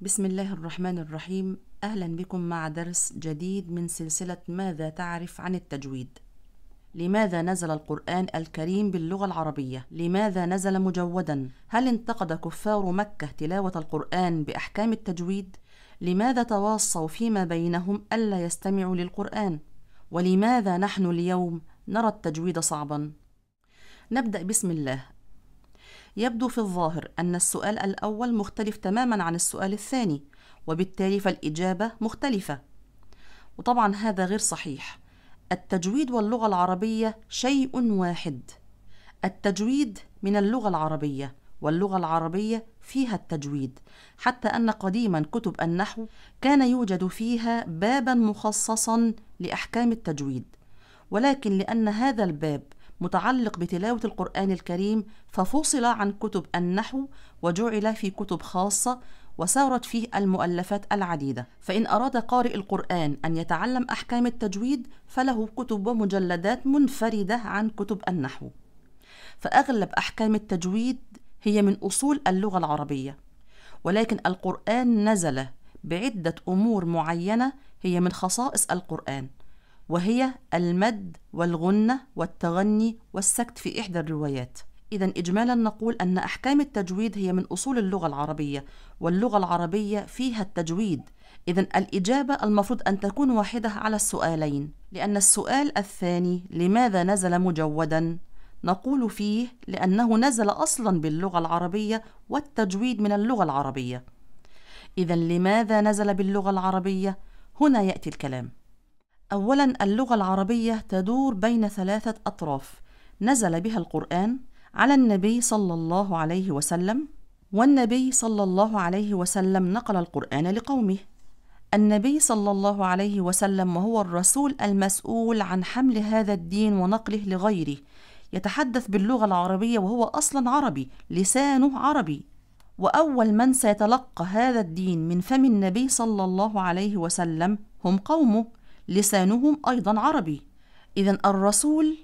بسم الله الرحمن الرحيم أهلا بكم مع درس جديد من سلسلة ماذا تعرف عن التجويد لماذا نزل القرآن الكريم باللغة العربية؟ لماذا نزل مجودا؟ هل انتقد كفار مكة تلاوة القرآن بأحكام التجويد؟ لماذا تواصوا فيما بينهم ألا يستمعوا للقرآن؟ ولماذا نحن اليوم نرى التجويد صعبا؟ نبدأ بسم الله يبدو في الظاهر أن السؤال الأول مختلف تماما عن السؤال الثاني وبالتالي فالإجابة مختلفة وطبعا هذا غير صحيح التجويد واللغة العربية شيء واحد التجويد من اللغة العربية واللغة العربية فيها التجويد حتى أن قديما كتب النحو كان يوجد فيها بابا مخصصا لأحكام التجويد ولكن لأن هذا الباب متعلق بتلاوة القرآن الكريم ففصل عن كتب النحو وجعل في كتب خاصة وسارت فيه المؤلفات العديدة فإن أراد قارئ القرآن أن يتعلم أحكام التجويد فله كتب ومجلدات منفردة عن كتب النحو فأغلب أحكام التجويد هي من أصول اللغة العربية ولكن القرآن نزل بعدة أمور معينة هي من خصائص القرآن وهي المد والغنة والتغني والسكت في إحدى الروايات إذا إجمالا نقول أن أحكام التجويد هي من أصول اللغة العربية واللغة العربية فيها التجويد إذا الإجابة المفروض أن تكون واحدة على السؤالين لأن السؤال الثاني لماذا نزل مجودا؟ نقول فيه لأنه نزل أصلا باللغة العربية والتجويد من اللغة العربية إذا لماذا نزل باللغة العربية؟ هنا يأتي الكلام أولا اللغة العربية تدور بين ثلاثة أطراف نزل بها القرآن على النبي صلى الله عليه وسلم والنبي صلى الله عليه وسلم نقل القرآن لقومه النبي صلى الله عليه وسلم وهو الرسول المسؤول عن حمل هذا الدين ونقله لغيره يتحدث باللغة العربية وهو أصلا عربي لسانه عربي وأول من سيتلقى هذا الدين من فم النبي صلى الله عليه وسلم هم قومه لسانهم أيضا عربي إذا الرسول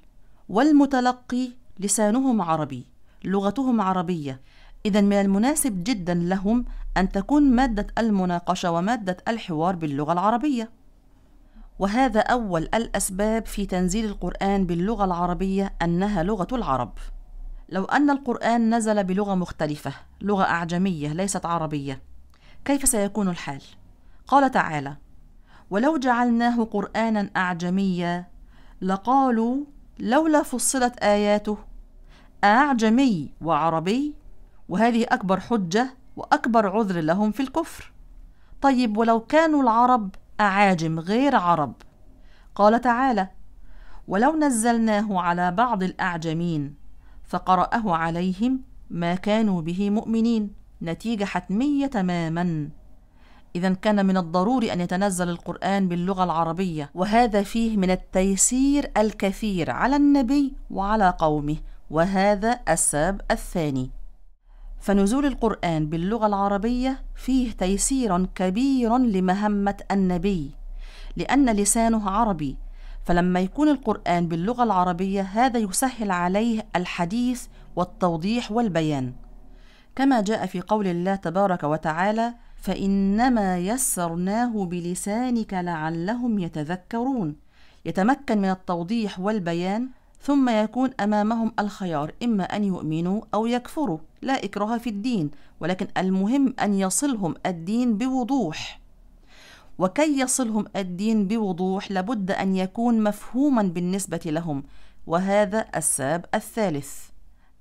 والمتلقي لسانهم عربي لغتهم عربية إذا من المناسب جدا لهم أن تكون مادة المناقشة ومادة الحوار باللغة العربية وهذا أول الأسباب في تنزيل القرآن باللغة العربية أنها لغة العرب لو أن القرآن نزل بلغة مختلفة لغة أعجمية ليست عربية كيف سيكون الحال؟ قال تعالى ولو جعلناه قرانا اعجميا لقالوا لولا فصلت اياته اعجمي وعربي وهذه اكبر حجه واكبر عذر لهم في الكفر طيب ولو كانوا العرب اعاجم غير عرب قال تعالى ولو نزلناه على بعض الاعجمين فقراه عليهم ما كانوا به مؤمنين نتيجه حتميه تماما إذا كان من الضروري أن يتنزل القرآن باللغة العربية وهذا فيه من التيسير الكثير على النبي وعلى قومه وهذا السبب الثاني فنزول القرآن باللغة العربية فيه تيسير كبير لمهمة النبي لأن لسانه عربي فلما يكون القرآن باللغة العربية هذا يسهل عليه الحديث والتوضيح والبيان كما جاء في قول الله تبارك وتعالى فإنما يسرناه بلسانك لعلهم يتذكرون يتمكن من التوضيح والبيان ثم يكون أمامهم الخيار إما أن يؤمنوا أو يكفروا لا إكراه في الدين ولكن المهم أن يصلهم الدين بوضوح وكي يصلهم الدين بوضوح لابد أن يكون مفهوما بالنسبة لهم وهذا الساب الثالث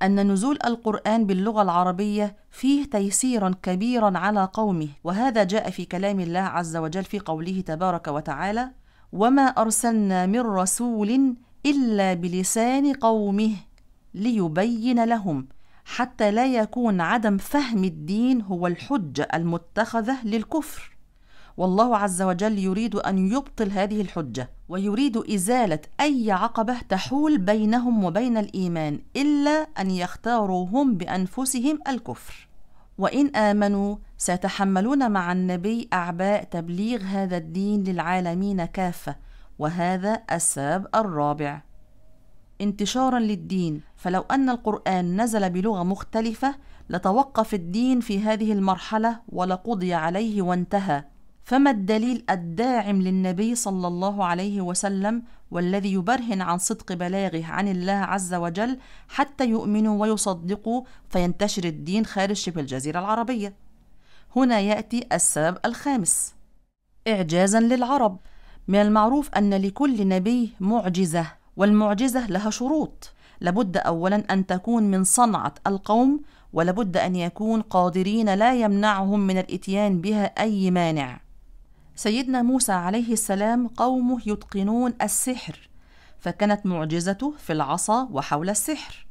أن نزول القرآن باللغة العربية فيه تيسيرا كبيرا على قومه، وهذا جاء في كلام الله عز وجل في قوله تبارك وتعالى: "وما أرسلنا من رسول إلا بلسان قومه ليبين لهم" حتى لا يكون عدم فهم الدين هو الحجة المتخذة للكفر. والله عز وجل يريد ان يبطل هذه الحجه ويريد ازاله اي عقبه تحول بينهم وبين الايمان الا ان يختاروا هم بانفسهم الكفر وان امنوا سيتحملون مع النبي اعباء تبليغ هذا الدين للعالمين كافه وهذا السبب الرابع انتشارا للدين فلو ان القران نزل بلغه مختلفه لتوقف الدين في هذه المرحله ولقضي عليه وانتهى فما الدليل الداعم للنبي صلى الله عليه وسلم والذي يبرهن عن صدق بلاغه عن الله عز وجل حتى يؤمنوا ويصدقوا فينتشر الدين خارج شبه الجزيرة العربية هنا يأتي السبب الخامس إعجازا للعرب من المعروف أن لكل نبي معجزة والمعجزة لها شروط لابد أولا أن تكون من صنعة القوم ولابد أن يكون قادرين لا يمنعهم من الإتيان بها أي مانع سيدنا موسى عليه السلام قومه يتقنون السحر فكانت معجزته في العصا وحول السحر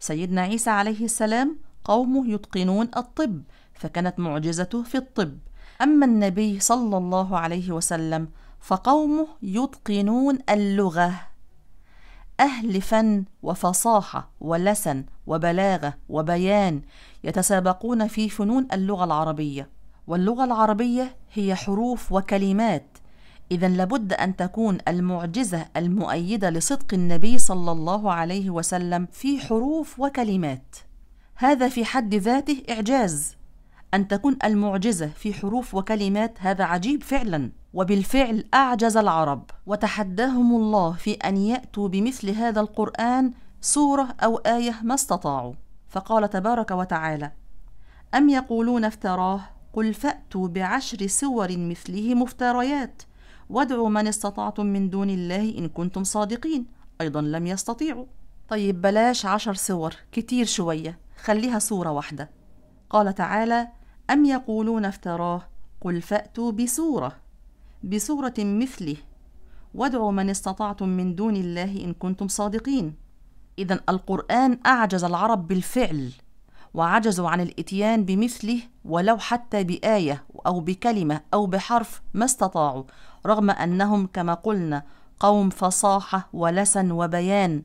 سيدنا عيسى عليه السلام قومه يتقنون الطب فكانت معجزته في الطب اما النبي صلى الله عليه وسلم فقومه يتقنون اللغه اهل فن وفصاحه ولسن وبلاغه وبيان يتسابقون في فنون اللغه العربيه واللغة العربية هي حروف وكلمات إذا لابد أن تكون المعجزة المؤيدة لصدق النبي صلى الله عليه وسلم في حروف وكلمات هذا في حد ذاته إعجاز أن تكون المعجزة في حروف وكلمات هذا عجيب فعلا وبالفعل أعجز العرب وتحداهم الله في أن يأتوا بمثل هذا القرآن سورة أو آية ما استطاعوا فقال تبارك وتعالى أم يقولون افتراه قل فأتوا بعشر سور مثله مفتريات وادعوا من استطعتم من دون الله إن كنتم صادقين أيضا لم يستطيعوا طيب بلاش عشر سور كتير شوية خليها سورة واحدة قال تعالى أم يقولون افتراه قل فأتوا بسورة بسورة مثله وادعوا من استطعتم من دون الله إن كنتم صادقين إذا القرآن أعجز العرب بالفعل وعجزوا عن الاتيان بمثله ولو حتى بايه او بكلمه او بحرف ما استطاعوا رغم انهم كما قلنا قوم فصاحه ولسن وبيان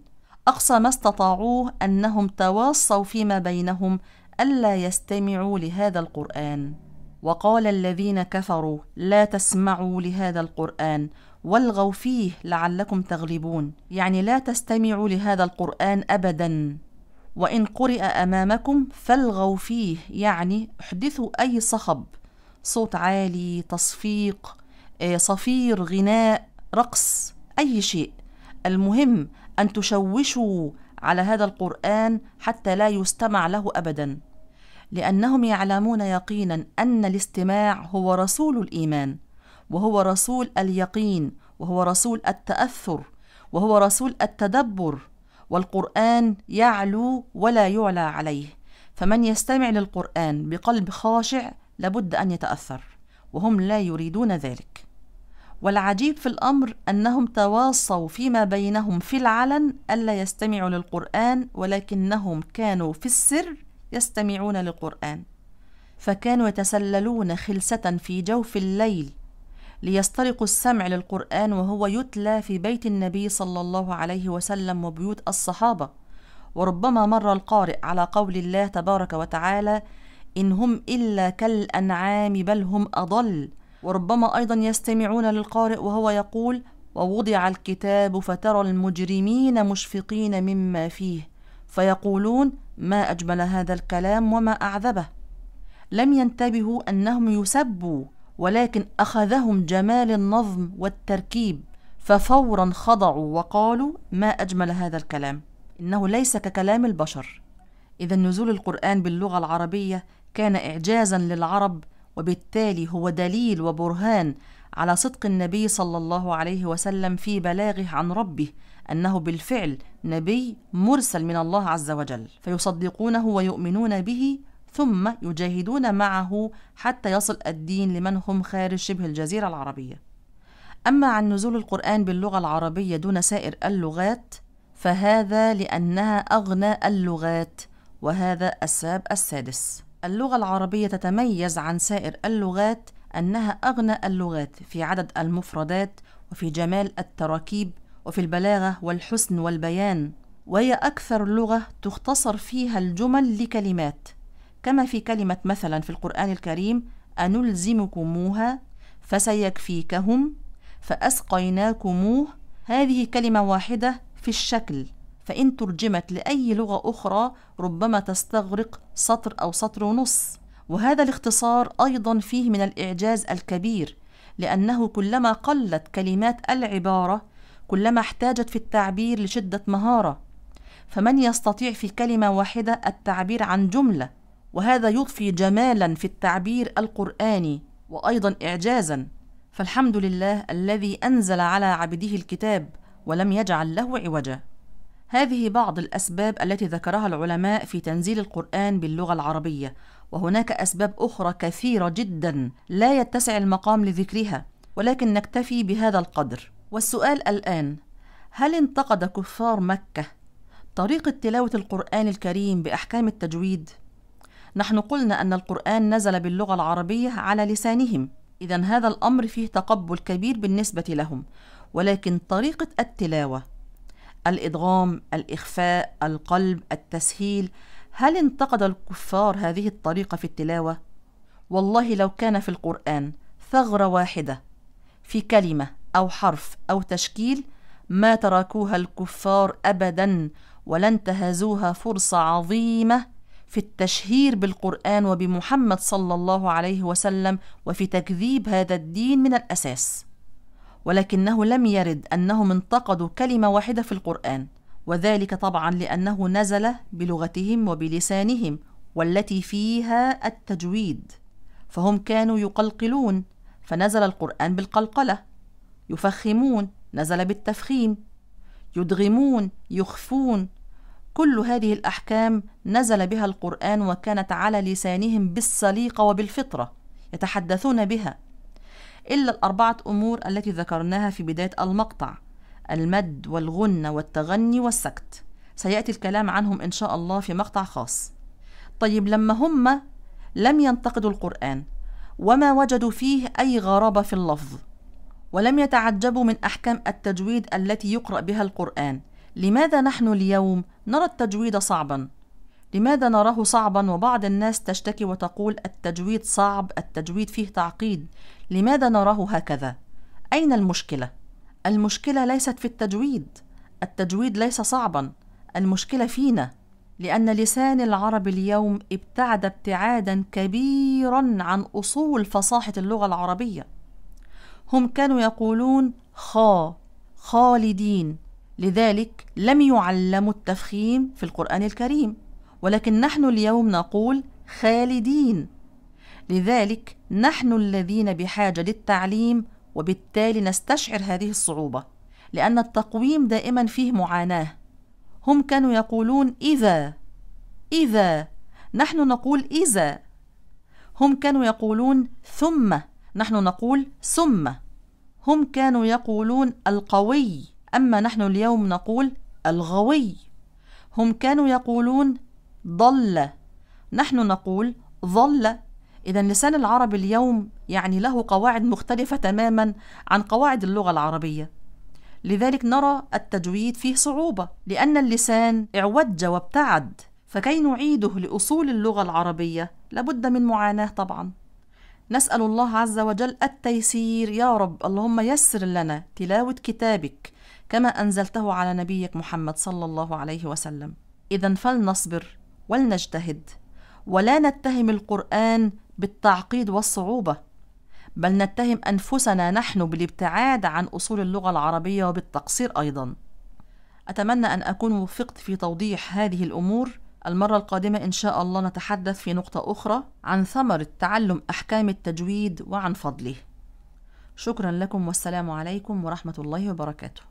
اقصى ما استطاعوه انهم تواصوا فيما بينهم الا يستمعوا لهذا القران وقال الذين كفروا لا تسمعوا لهذا القران والغوا فيه لعلكم تغلبون يعني لا تستمعوا لهذا القران ابدا وإن قرئ أمامكم فالغوا فيه يعني احدثوا أي صخب صوت عالي تصفيق آه، صفير غناء رقص أي شيء المهم أن تشوشوا على هذا القرآن حتى لا يستمع له أبدا لأنهم يعلمون يقينا أن الاستماع هو رسول الإيمان وهو رسول اليقين وهو رسول التأثر وهو رسول التدبر والقرآن يعلو ولا يعلى عليه فمن يستمع للقرآن بقلب خاشع لابد أن يتأثر وهم لا يريدون ذلك والعجيب في الأمر أنهم تواصوا فيما بينهم في العلن ألا يستمعوا للقرآن ولكنهم كانوا في السر يستمعون للقرآن فكانوا يتسللون خلسة في جوف الليل ليسترقوا السمع للقرآن وهو يتلى في بيت النبي صلى الله عليه وسلم وبيوت الصحابة وربما مر القارئ على قول الله تبارك وتعالى إن هم إلا كالأنعام بل هم أضل وربما أيضا يستمعون للقارئ وهو يقول ووضع الكتاب فترى المجرمين مشفقين مما فيه فيقولون ما أجمل هذا الكلام وما أعذبه لم ينتبهوا أنهم يسبوا ولكن أخذهم جمال النظم والتركيب ففورا خضعوا وقالوا ما أجمل هذا الكلام إنه ليس ككلام البشر إذا نزول القرآن باللغة العربية كان إعجازا للعرب وبالتالي هو دليل وبرهان على صدق النبي صلى الله عليه وسلم في بلاغه عن ربه انه بالفعل نبي مرسل من الله عز وجل فيصدقونه ويؤمنون به ثم يجاهدون معه حتى يصل الدين لمن هم خارج شبه الجزيرة العربية أما عن نزول القرآن باللغة العربية دون سائر اللغات فهذا لأنها أغنى اللغات وهذا السبب السادس اللغة العربية تتميز عن سائر اللغات أنها أغنى اللغات في عدد المفردات وفي جمال التراكيب وفي البلاغة والحسن والبيان وهي أكثر لغة تختصر فيها الجمل لكلمات كما في كلمة مثلا في القرآن الكريم أنلزمكموها فسيكفيكهم فأسقيناكموه هذه كلمة واحدة في الشكل فإن ترجمت لأي لغة أخرى ربما تستغرق سطر أو سطر ونص وهذا الاختصار أيضا فيه من الإعجاز الكبير لأنه كلما قلت كلمات العبارة كلما احتاجت في التعبير لشدة مهارة فمن يستطيع في كلمة واحدة التعبير عن جملة وهذا يضفي جمالا في التعبير القراني وايضا اعجازا فالحمد لله الذي انزل على عبده الكتاب ولم يجعل له عوجا هذه بعض الاسباب التي ذكرها العلماء في تنزيل القران باللغه العربيه وهناك اسباب اخرى كثيره جدا لا يتسع المقام لذكرها ولكن نكتفي بهذا القدر والسؤال الان هل انتقد كفار مكه طريقه تلاوه القران الكريم باحكام التجويد نحن قلنا أن القرآن نزل باللغة العربية على لسانهم إذا هذا الأمر فيه تقبل كبير بالنسبة لهم ولكن طريقة التلاوة الإدغام، الإخفاء، القلب، التسهيل هل انتقد الكفار هذه الطريقة في التلاوة؟ والله لو كان في القرآن ثغرة واحدة في كلمة أو حرف أو تشكيل ما تركوها الكفار أبدا ولن تهزوها فرصة عظيمة في التشهير بالقرآن وبمحمد صلى الله عليه وسلم وفي تكذيب هذا الدين من الأساس ولكنه لم يرد أنهم انتقدوا كلمة واحدة في القرآن وذلك طبعا لأنه نزل بلغتهم وبلسانهم والتي فيها التجويد فهم كانوا يقلقلون فنزل القرآن بالقلقلة يفخمون نزل بالتفخيم يدغمون يخفون كل هذه الأحكام نزل بها القرآن وكانت على لسانهم بالسليقة وبالفطرة يتحدثون بها إلا الأربعة أمور التي ذكرناها في بداية المقطع المد والغنى والتغني والسكت سيأتي الكلام عنهم إن شاء الله في مقطع خاص طيب لما هم لم ينتقدوا القرآن وما وجدوا فيه أي غرابة في اللفظ ولم يتعجبوا من أحكام التجويد التي يقرأ بها القرآن لماذا نحن اليوم نرى التجويد صعبا لماذا نراه صعبا وبعض الناس تشتكي وتقول التجويد صعب التجويد فيه تعقيد لماذا نراه هكذا اين المشكله المشكله ليست في التجويد التجويد ليس صعبا المشكله فينا لان لسان العرب اليوم ابتعد ابتعادا كبيرا عن اصول فصاحه اللغه العربيه هم كانوا يقولون خا خالدين لذلك لم يعلموا التفخيم في القرآن الكريم ولكن نحن اليوم نقول خالدين لذلك نحن الذين بحاجة للتعليم وبالتالي نستشعر هذه الصعوبة لأن التقويم دائما فيه معاناة هم كانوا يقولون إذا إذا نحن نقول إذا هم كانوا يقولون ثم نحن نقول ثم هم كانوا يقولون القوي أما نحن اليوم نقول الغوي هم كانوا يقولون ضل نحن نقول ظل إذا لسان العرب اليوم يعني له قواعد مختلفة تماما عن قواعد اللغة العربية لذلك نرى التجويد فيه صعوبة لأن اللسان اعوج وابتعد فكي نعيده لأصول اللغة العربية لابد من معاناة طبعا نسأل الله عز وجل التيسير يا رب اللهم يسر لنا تلاوة كتابك كما أنزلته على نبيك محمد صلى الله عليه وسلم إذا فلنصبر ولنجتهد ولا نتهم القرآن بالتعقيد والصعوبة بل نتهم أنفسنا نحن بالابتعاد عن أصول اللغة العربية وبالتقصير أيضا أتمنى أن أكون وفقت في توضيح هذه الأمور المرة القادمة إن شاء الله نتحدث في نقطة أخرى عن ثمرة تعلم أحكام التجويد وعن فضله شكرا لكم والسلام عليكم ورحمة الله وبركاته